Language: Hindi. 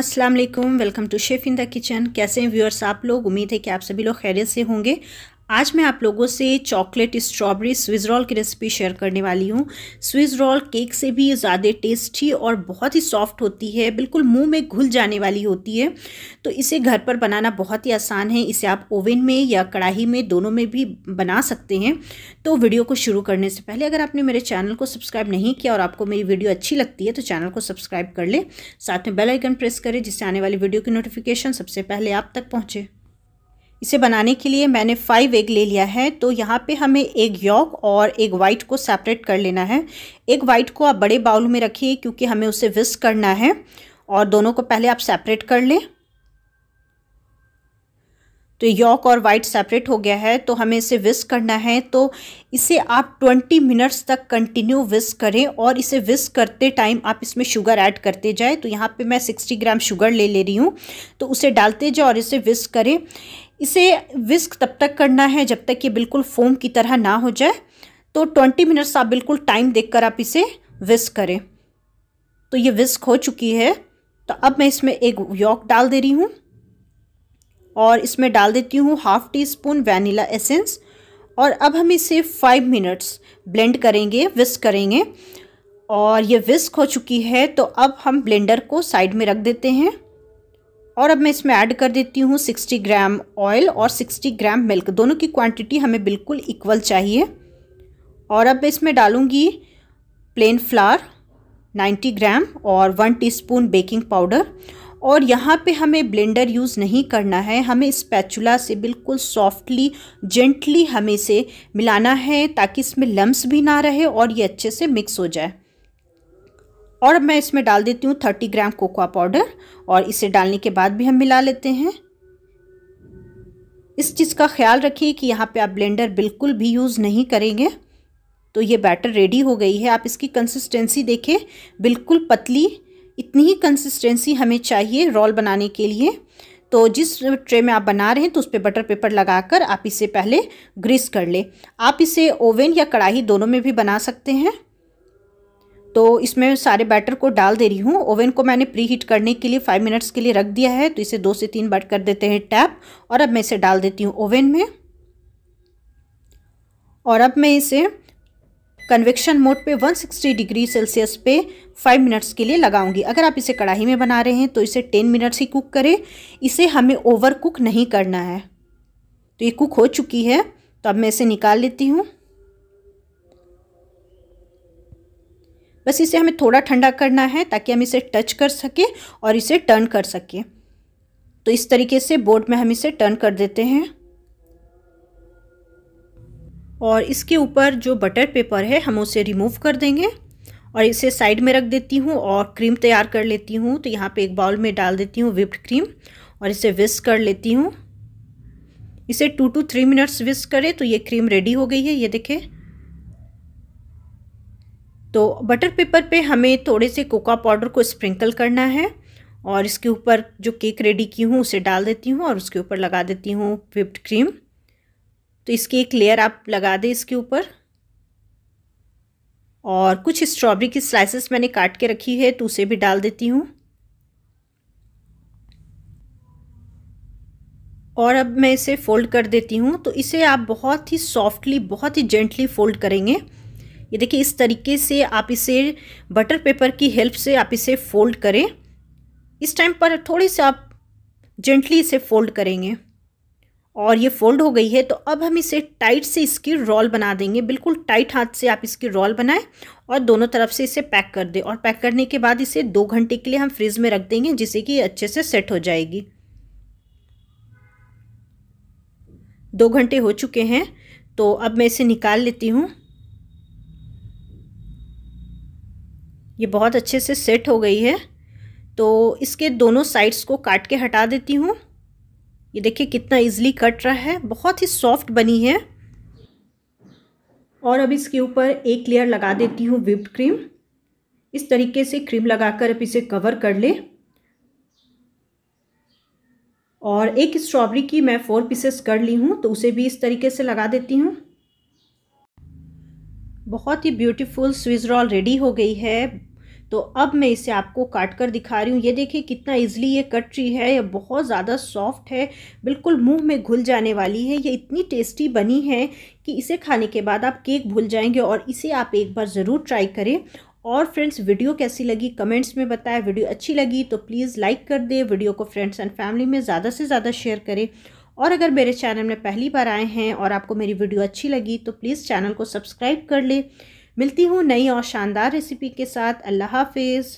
अस्सलाम वालेकुम welcome to chef in the kitchen कैसे हैं व्यूअर्स आप लोग उम्मीद है कि आप सभी लोग खैरियत से होंगे आज मैं आप लोगों से चॉकलेट स्ट्रॉबेरी स्विज रोल की रेसिपी शेयर करने वाली हूँ स्विज रोल केक से भी ज़्यादा टेस्टी और बहुत ही सॉफ्ट होती है बिल्कुल मुंह में घुल जाने वाली होती है तो इसे घर पर बनाना बहुत ही आसान है इसे आप ओवन में या कढ़ाई में दोनों में भी बना सकते हैं तो वीडियो को शुरू करने से पहले अगर आपने मेरे चैनल को सब्सक्राइब नहीं किया और आपको मेरी वीडियो अच्छी लगती है तो चैनल को सब्सक्राइब कर लें साथ में बेल आइकन प्रेस करें जिससे आने वाली वीडियो की नोटिफिकेशन सबसे पहले आप तक पहुँचे इसे बनाने के लिए मैंने फाइव एग ले लिया है तो यहाँ पे हमें एक यॉक और एक वाइट को सेपरेट कर लेना है एक वाइट को आप बड़े बाउल में रखिए क्योंकि हमें उसे विस्क करना है और दोनों को पहले आप सेपरेट कर लें तो यॉक और वाइट सेपरेट हो गया है तो हमें इसे विस्क करना है तो इसे आप 20 मिनट्स तक कंटिन्यू विस्क करें और इसे विस्क करते टाइम आप इसमें शुगर ऐड करते जाए तो यहाँ पे मैं 60 ग्राम शुगर ले ले रही हूँ तो उसे डालते जाए और इसे विस्क करें इसे विस्क तब तक करना है जब तक ये बिल्कुल फोम की तरह ना हो जाए तो ट्वेंटी मिनट्स आप बिल्कुल टाइम देखकर आप इसे विस्क करें तो ये विस्क हो चुकी है तो अब मैं इसमें एक यॉक डाल दे रही हूँ और इसमें डाल देती हूँ half teaspoon vanilla essence और अब हम इसे फाइव मिनट्स ब्लेंड करेंगे विस्क करेंगे और ये विस्क हो चुकी है तो अब हम ब्लेंडर को साइड में रख देते हैं और अब मैं इसमें ऐड कर देती हूँ 60 ग्राम ऑयल और 60 ग्राम मिल्क दोनों की क्वांटिटी हमें बिल्कुल इक्वल चाहिए और अब मैं इसमें डालूँगी प्लेन फ्लावर 90 ग्राम और वन टीस्पून बेकिंग पाउडर और यहाँ पे हमें ब्लेंडर यूज़ नहीं करना है हमें इस पैचुला से बिल्कुल सॉफ्टली जेंटली हमें इसे मिलाना है ताकि इसमें लम्स भी ना रहे और ये अच्छे से मिक्स हो जाए और अब मैं इसमें डाल देती हूँ थर्टी ग्राम कोकोआ पाउडर और इसे डालने के बाद भी हम मिला लेते हैं इस चीज़ का ख्याल रखिए कि यहाँ पे आप ब्लेंडर बिल्कुल भी यूज़ नहीं करेंगे तो ये बैटर रेडी हो गई है आप इसकी कंसिस्टेंसी देखें बिल्कुल पतली इतनी ही कंसिस्टेंसी हमें चाहिए रोल बनाने के लिए तो जिस ट्रे में आप बना रहे हैं तो उस पर पे बटर पेपर लगाकर आप इसे पहले ग्रीस कर लें आप इसे ओवन या कढ़ाई दोनों में भी बना सकते हैं तो इसमें सारे बैटर को डाल दे रही हूँ ओवन को मैंने प्री हीट करने के लिए फाइव मिनट्स के लिए रख दिया है तो इसे दो से तीन बार कर देते हैं टैप और अब मैं इसे डाल देती हूँ ओवन में और अब मैं इसे कन्वेक्शन मोड पे 160 डिग्री सेल्सियस पे 5 मिनट्स के लिए लगाऊंगी अगर आप इसे कढ़ाई में बना रहे हैं तो इसे 10 मिनट्स ही कुक करें इसे हमें ओवर कुक नहीं करना है तो ये कुक हो चुकी है तो अब मैं इसे निकाल लेती हूँ बस इसे हमें थोड़ा ठंडा करना है ताकि हम इसे टच कर सकें और इसे टर्न कर सकें तो इस तरीके से बोर्ड में हम इसे टर्न कर देते हैं और इसके ऊपर जो बटर पेपर है हम उसे रिमूव कर देंगे और इसे साइड में रख देती हूँ और क्रीम तैयार कर लेती हूँ तो यहाँ पे एक बाउल में डाल देती हूँ विप्ड क्रीम और इसे विस्क कर लेती हूँ इसे two to three minutes whisk करें तो ये क्रीम रेडी हो गई है ये देखें तो बटर पेपर पे हमें थोड़े से कोका पाउडर को स्प्रिंकल करना है और इसके ऊपर जो केक रेडी की हूँ उसे डाल देती हूँ और उसके ऊपर लगा देती हूँ विप्ड क्रीम तो इसकी एक लेयर आप लगा दें इसके ऊपर और कुछ स्ट्रॉबेरी की स्लाइसेस मैंने काट के रखी है तो उसे भी डाल देती हूँ और अब मैं इसे फ़ोल्ड कर देती हूँ तो इसे आप बहुत ही सॉफ्टली बहुत ही जेंटली फ़ोल्ड करेंगे ये देखिए इस तरीके से आप इसे बटर पेपर की हेल्प से आप इसे फोल्ड करें इस टाइम पर थोड़ी से आप जेंटली इसे फोल्ड करेंगे और ये फोल्ड हो गई है तो अब हम इसे टाइट से इसकी रोल बना देंगे बिल्कुल टाइट हाथ से आप इसकी रोल बनाएं और दोनों तरफ से इसे पैक कर दें और पैक करने के बाद इसे दो घंटे के लिए हम फ्रिज में रख देंगे जिससे कि अच्छे से सेट हो जाएगी दो घंटे हो चुके हैं तो अब मैं इसे निकाल लेती हूँ ये बहुत अच्छे से सेट हो गई है तो इसके दोनों साइड्स को काट के हटा देती हूँ ये देखिए कितना ईज़िली कट रहा है बहुत ही सॉफ्ट बनी है और अब इसके ऊपर एक लेयर लगा देती हूँ विप्ड क्रीम इस तरीके से क्रीम लगाकर अब इसे कवर कर ले और एक स्ट्रॉबेरी की मैं फोर पीसेस कर ली हूँ तो उसे भी इस तरीके से लगा देती हूँ बहुत ही ब्यूटीफुल स्विज रोल रेडी हो गई है तो अब मैं इसे आपको काट कर दिखा रही हूँ ये देखिए कितना ईजिली ये कट रही है यह बहुत ज़्यादा सॉफ्ट है बिल्कुल मुंह में घुल जाने वाली है ये इतनी टेस्टी बनी है कि इसे खाने के बाद आप केक भूल जाएंगे और इसे आप एक बार ज़रूर ट्राई करें और फ्रेंड्स वीडियो कैसी लगी कमेंट्स में बताएं वीडियो अच्छी लगी तो प्लीज़ लाइक कर दें वीडियो को फ्रेंड्स एंड फैमिली में ज़्यादा से ज़्यादा शेयर करें और अगर मेरे चैनल में पहली बार आए हैं और आपको मेरी वीडियो अच्छी लगी तो प्लीज़ चैनल को सब्सक्राइब कर लें मिलती हूँ नई और शानदार रेसिपी के साथ अल्लाह हाफिज़